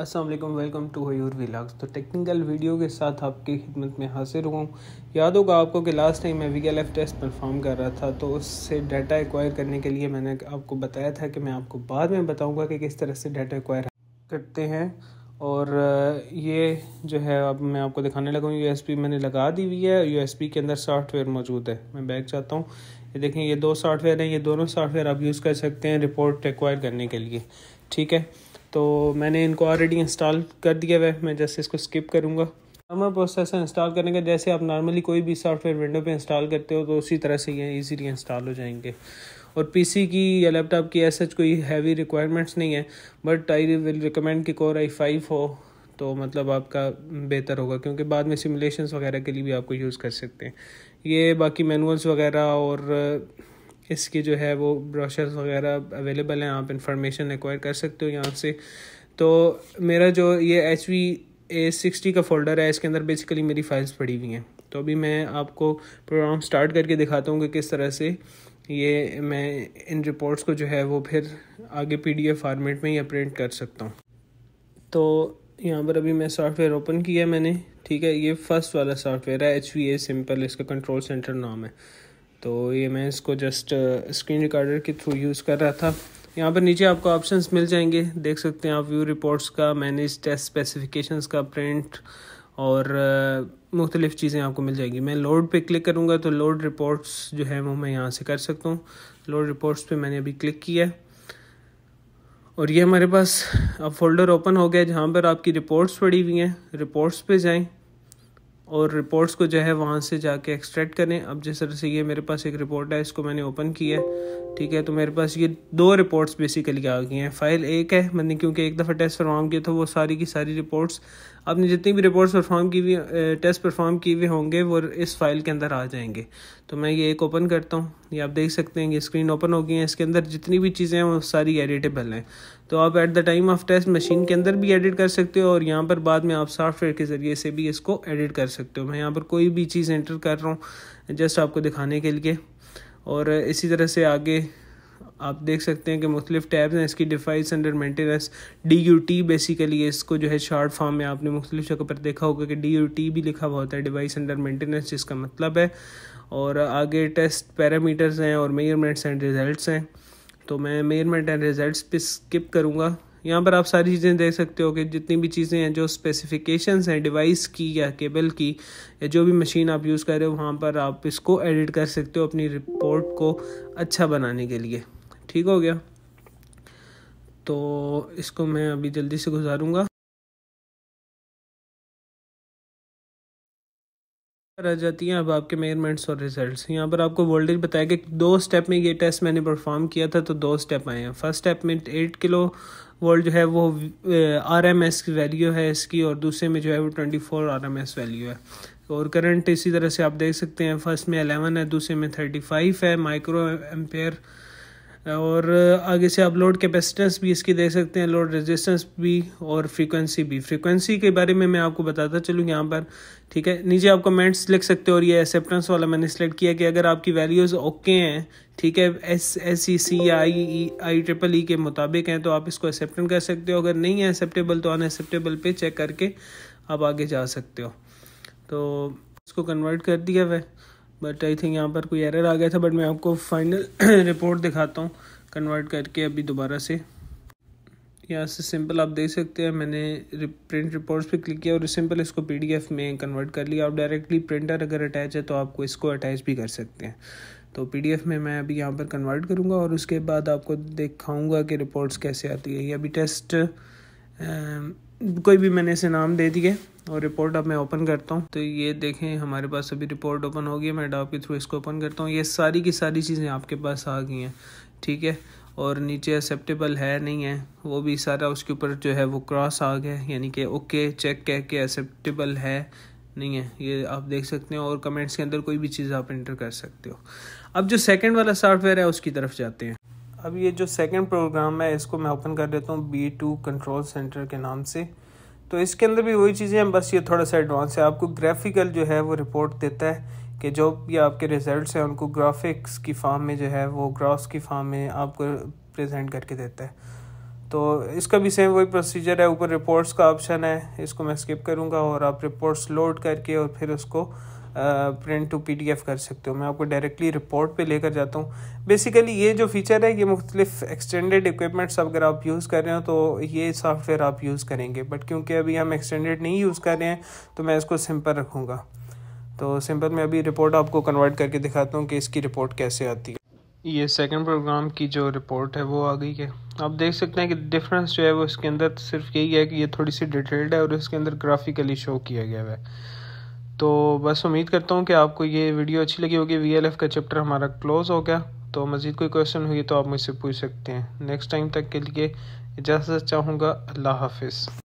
Aslam welcome to your vlogs तो technical video के साथ आपकी खिदमत में हाजिर हूँ याद होगा आपको कि लास्ट टाइम मैं वी एफ टेस्ट परफॉर्म कर रहा था तो उससे डाटा एक्वायर करने के लिए मैंने आपको बताया था कि मैं आपको बाद में बताऊँगा कि किस तरह से डाटा एक्वायर करते हैं और ये जो है अब मैं आपको दिखाने लगा हूँ यू मैंने लगा दी हुई है यू के अंदर सॉफ्टवेयर मौजूद है मैं बैग चाहता हूँ ये देखें ये दो सॉफ्टवेयर हैं ये दोनों सॉफ्टवेयर आप यूज़ कर सकते हैं रिपोर्ट एक्वायर करने के लिए ठीक है तो मैंने इनको ऑलरेडी इंस्टॉल कर दिया हुआ है मैं जैसे इसको स्किप करूँगा नॉर्मल प्रोसेसर इंस्टॉल करने का जैसे आप नॉर्मली कोई भी सॉफ्टवेयर विंडो पे इंस्टॉल करते हो तो उसी तरह से ये इजीली इंस्टॉल हो जाएंगे और पीसी की या लैपटॉप की ऐसे कोई हैवी रिक्वायरमेंट्स नहीं है बट आई विल रिकमेंड कि कोर आई फाइव हो तो मतलब आपका बेहतर होगा क्योंकि बाद में सिमुलेशन वगैरह के लिए भी आपको यूज़ कर सकते हैं ये बाकी मैनुअल्स वगैरह और इसके जो है वो ब्रोशर्स वगैरह अवेलेबल हैं आप इंफॉर्मेशन एक्वायर कर सकते हो यहाँ से तो मेरा जो ये एच वी ए सिक्सटी का फोल्डर है इसके अंदर बेसिकली मेरी फाइल्स पड़ी हुई हैं तो अभी मैं आपको प्रोग्राम स्टार्ट करके दिखाता हूँ कि किस तरह से ये मैं इन रिपोर्ट्स को जो है वो फिर आगे पीडीएफ फॉर्मेट में ही प्रिंट कर सकता हूँ तो यहाँ पर अभी मैं सॉफ्टवेयर ओपन किया मैंने ठीक है ये फर्स्ट वाला सॉफ्टवेयर है एच वी ए सिंपल इसका कंट्रोल सेंटर नाम है तो ये मैं इसको जस्ट स्क्रीन रिकॉर्डर के थ्रू यूज़ कर रहा था यहाँ पर नीचे आपको ऑप्शंस मिल जाएंगे देख सकते हैं आप व्यू रिपोर्ट्स का मैनेज टेस्ट स्पेसिफिकेशंस का प्रिंट और uh, मुख्तलिफ चीज़ें आपको मिल जाएंगी मैं लोड पे क्लिक करूँगा तो लोड रिपोर्ट्स जो है वो मैं यहाँ से कर सकता हूँ लोड रिपोर्ट्स पे मैंने अभी क्लिक किया है और ये हमारे पास अब फोल्डर ओपन हो गया जहाँ पर आपकी रिपोर्ट्स पड़ी हुई हैं रिपोर्ट्स पर जाएँ और रिपोर्ट्स को जो है वहाँ से जाके एक्सट्रैक्ट करें अब जिस तरह से ये मेरे पास एक रिपोर्ट है इसको मैंने ओपन किया है ठीक है तो मेरे पास ये दो रिपोर्ट्स बेसिकली आ गई हैं फाइल एक है मैंने क्योंकि एक दफ़ा टेस्ट परफॉर्म किया था वो सारी की सारी रिपोर्ट्स आपने जितनी भी रिपोर्ट्स परफॉर्म की हुई टेस्ट परफॉर्म किए हुए होंगे वो इस फाइल के अंदर आ जाएंगे तो मैं ये एक ओपन करता हूँ ये आप देख सकते हैं कि स्क्रीन ओपन हो गई है इसके अंदर जितनी भी चीज़ें हैं वो सारी एडिटेबल हैं तो आप at the time of test machine के अंदर भी एडिट कर सकते हो और यहाँ पर बाद में आप सॉफ्टवेयर के ज़रिए से भी इसको एडिट कर सकते हो मैं यहाँ पर कोई भी चीज़ एंटर कर रहा हूँ जस्ट आपको दिखाने के लिए और इसी तरह से आगे आप देख सकते हैं कि मुख्तलिफ टैब्स हैं इसकी device under maintenance D U T basically इसको जो है शार्ट फॉर्म में आपने मुख्तलिफ जगह पर देखा होगा कि डी यू टी भी लिखा हुआ होता है डिवाइस अंडर मेंटेनेंस जिसका मतलब है और आगे टेस्ट पैरामीटर्स हैं और मेयरमेंट्स एंड रिज़ल्ट हैं तो मैं मेयरमेंट एंड रिज़ल्ट पे स्किप करूँगा यहाँ पर आप सारी चीज़ें देख सकते हो कि जितनी भी चीज़ें हैं जो स्पेसिफिकेशंस हैं डिवाइस की या केबल की या जो भी मशीन आप यूज़ कर रहे हो वहाँ पर आप इसको एडिट कर सकते हो अपनी रिपोर्ट को अच्छा बनाने के लिए ठीक हो गया तो इसको मैं अभी जल्दी से गुजारूँगा आ जाती हैं अब आपके मेजरमेंट्स और रिजल्ट्स यहाँ पर आपको वोल्टेज बताया कि दो स्टेप में ये टेस्ट मैंने परफॉर्म किया था तो दो स्टेप आए हैं फर्स्ट स्टेप में एट किलो वोल्ट जो है वो आर एम एस की वैल्यू है इसकी और दूसरे में जो है वो twenty four R M S value है और करंट इसी तरह से आप देख सकते हैं फर्स्ट में अलेवन है दूसरे में थर्टी फाइव है माइक्रो एम्पेयर और आगे से आप लोड कैपेसिटेंस भी इसकी देख सकते हैं लोड रेजिस्टेंस भी और फ्रीक्वेंसी भी फ्रीक्वेंसी के बारे में मैं आपको बताता चलूँ यहाँ पर ठीक है नीचे आप कमेंट्स लिख सकते हो और ये एक्सेप्टेंस वाला मैंने सेलेक्ट किया कि अगर आपकी वैल्यूज़ ओके हैं ठीक है S S C C I E I triple E के मुताबिक हैं तो आप इसको एक्सेप्टन कर सकते हो अगर नहीं है एक्सेप्टेबल तो अनएक्सेप्टेबल पे चेक करके आप आगे जा सकते हो तो इसको कन्वर्ट कर दिया वह बट आई थिंक यहाँ पर कोई एरर आ गया था बट मैं आपको फाइनल रिपोर्ट दिखाता हूँ कन्वर्ट करके अभी दोबारा से यहाँ से सिंपल आप देख सकते हैं मैंने प्रिंट रिपोर्ट्स पे क्लिक किया और सिंपल इसको पीडीएफ में कन्वर्ट कर लिया आप डायरेक्टली प्रिंटर अगर अटैच है तो आपको इसको अटैच भी कर सकते हैं तो पीडीएफ में मैं अभी यहाँ पर कन्वर्ट करूँगा और उसके बाद आपको दिखाऊँगा कि रिपोर्ट्स कैसे आती है ये अभी टेस्ट आ, कोई भी मैंने इसे नाम दे दिए और रिपोर्ट अब मैं ओपन करता हूँ तो ये देखें हमारे पास अभी रिपोर्ट ओपन हो गई है मैं डॉप के थ्रू इसको ओपन करता हूँ ये सारी की सारी चीज़ें आपके पास आ गई हैं ठीक है और नीचे एक्सेप्टेबल है नहीं है वो भी सारा उसके ऊपर जो है वो क्रॉस आ गया यानी कि ओके चेक कह के एक्सेप्टेबल है नहीं है ये आप देख सकते हो और कमेंट्स के अंदर कोई भी चीज़ आप इंटर कर सकते हो अब जो सेकंड वाला सॉफ्टवेयर है उसकी तरफ जाते हैं अब ये जो सेकंड प्रोग्राम है इसको मैं ओपन कर देता हूँ बी टू कंट्रोल सेंटर के नाम से तो इसके अंदर भी वही चीज़ें हैं बस ये थोड़ा सा एडवांस है आपको ग्राफिकल जो है वो रिपोर्ट देता है कि जो भी आपके रिजल्ट्स हैं उनको ग्राफिक्स की फॉर्म में जो है वो ग्राफ्स की फॉर्म में आपको प्रेजेंट करके देता है तो इसका भी सेम वही प्रोसीजर है ऊपर रिपोर्ट्स का ऑप्शन है इसको मैं स्किप करूँगा और आप रिपोर्ट्स लोड करके और फिर उसको प्रिंट टू पीडीएफ कर सकते हो मैं आपको डायरेक्टली रिपोर्ट पे लेकर जाता हूँ बेसिकली ये जो फीचर है ये मुख्तलिफ एक्सटेंडेड इक्विपमेंट्स अगर आप यूज़ कर रहे हो तो ये सॉफ्टवेयर आप यूज़ करेंगे बट क्योंकि अभी हम एक्सटेंडेड नहीं यूज़ कर रहे हैं तो मैं इसको सिंपल रखूँगा तो सिंपल मैं अभी रिपोर्ट आपको कन्वर्ट करके दिखाता हूँ कि इसकी रिपोर्ट कैसे आती है ये सेकेंड प्रोग्राम की जो रिपोर्ट है वो आ गई है आप देख सकते हैं कि डिफरेंस जो है वो इसके अंदर सिर्फ यही है कि ये थोड़ी सी डिटेल्ड है और इसके अंदर ग्राफिकली शो किया गया है तो बस उम्मीद करता हूँ कि आपको ये वीडियो अच्छी लगी होगी वी का चैप्टर हमारा क्लोज़ हो गया तो मज़ीद कोई क्वेश्चन हुई तो आप मुझसे पूछ सकते हैं नेक्स्ट टाइम तक के लिए इजाज़त चाहूँगा अल्लाह हाफिज़